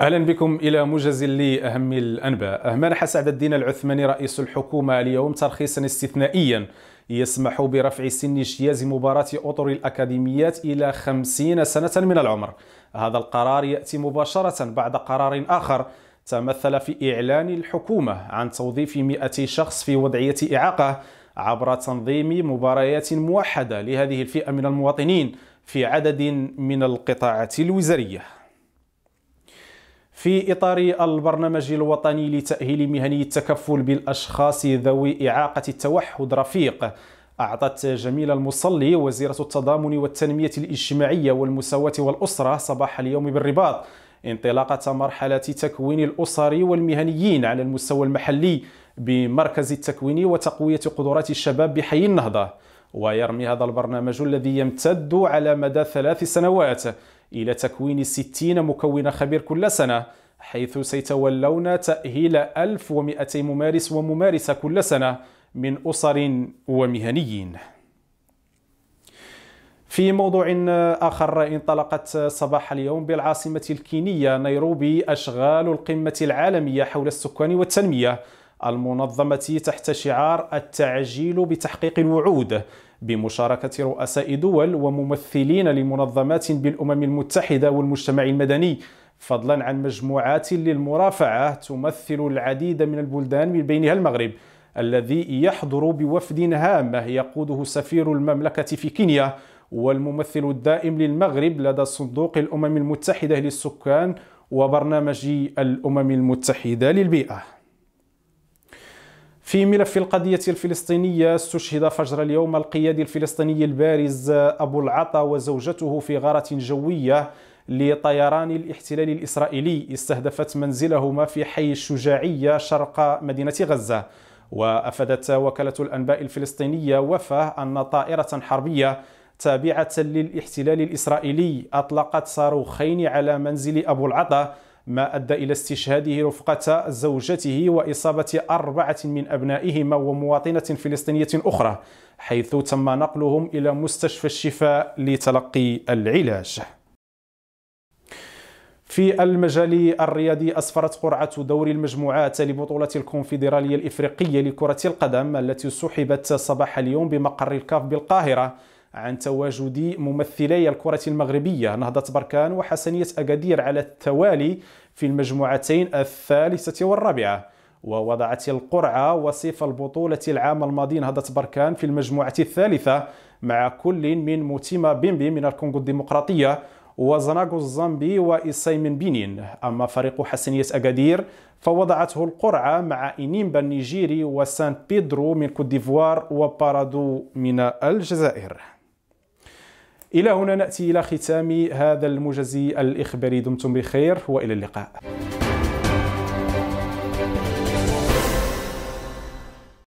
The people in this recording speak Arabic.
اهلا بكم الى موجز لاهم الانباء منح سعد الدين العثماني رئيس الحكومه اليوم ترخيصا استثنائيا يسمح برفع سن اجتياز مباراة أطر الأكاديميات إلى خمسين سنة من العمر هذا القرار يأتي مباشرة بعد قرار آخر تمثل في إعلان الحكومة عن توظيف مئة شخص في وضعية إعاقة عبر تنظيم مباريات موحدة لهذه الفئة من المواطنين في عدد من القطاعات الوزارية في إطار البرنامج الوطني لتأهيل مهني التكفل بالأشخاص ذوي إعاقة التوحد رفيق أعطت جميلة المصلي وزيرة التضامن والتنمية الاجتماعية والمساواة والأسرة صباح اليوم بالرباط انطلاقة مرحلة تكوين الأسر والمهنيين على المستوى المحلي بمركز التكوين وتقوية قدرات الشباب بحي النهضة ويرمي هذا البرنامج الذي يمتد على مدى ثلاث سنوات إلى تكوين 60 مكون خبير كل سنة حيث سيتولون تأهيل 1200 ممارس وممارسة كل سنة من أسر ومهنيين في موضوع آخر انطلقت صباح اليوم بالعاصمة الكينية نيروبي أشغال القمة العالمية حول السكان والتنمية المنظمة تحت شعار التعجيل بتحقيق الوعود بمشاركة رؤساء دول وممثلين لمنظمات بالأمم المتحدة والمجتمع المدني فضلا عن مجموعات للمرافعة تمثل العديد من البلدان من بينها المغرب الذي يحضر بوفد هام يقوده سفير المملكة في كينيا والممثل الدائم للمغرب لدى صندوق الأمم المتحدة للسكان وبرنامج الأمم المتحدة للبيئة في ملف القضية الفلسطينية استشهد فجر اليوم القيادي الفلسطيني البارز أبو العطا وزوجته في غارة جوية لطيران الاحتلال الإسرائيلي استهدفت منزلهما في حي الشجاعية شرق مدينة غزة وأفادت وكالة الأنباء الفلسطينية وفاه أن طائرة حربية تابعة للاحتلال الإسرائيلي أطلقت صاروخين على منزل أبو العطا ما أدى إلى استشهاده رفقة زوجته وإصابة أربعة من أبنائهما ومواطنة فلسطينية أخرى حيث تم نقلهم إلى مستشفى الشفاء لتلقي العلاج في المجال الرياضي أسفرت قرعة دور المجموعات لبطولة الكونفدرالية الإفريقية لكرة القدم التي سحبت صباح اليوم بمقر الكاف بالقاهرة عن تواجد ممثلي الكرة المغربية نهضة بركان وحسنية أكادير على التوالي في المجموعتين الثالثة والرابعة ووضعت القرعة وصيف البطولة العام الماضي نهضة بركان في المجموعة الثالثة مع كل من موتيما بيمبي من الكونغو الديمقراطية وزناغو الزامبي وإساي من بنين أما فريق حسنية أكادير فوضعته القرعة مع إنيمبا النيجيري وسان بيدرو من كوت ديفوار وبارادو من الجزائر إلى هنا نأتي إلى ختام هذا المجزي الإخباري دمتم بخير وإلى اللقاء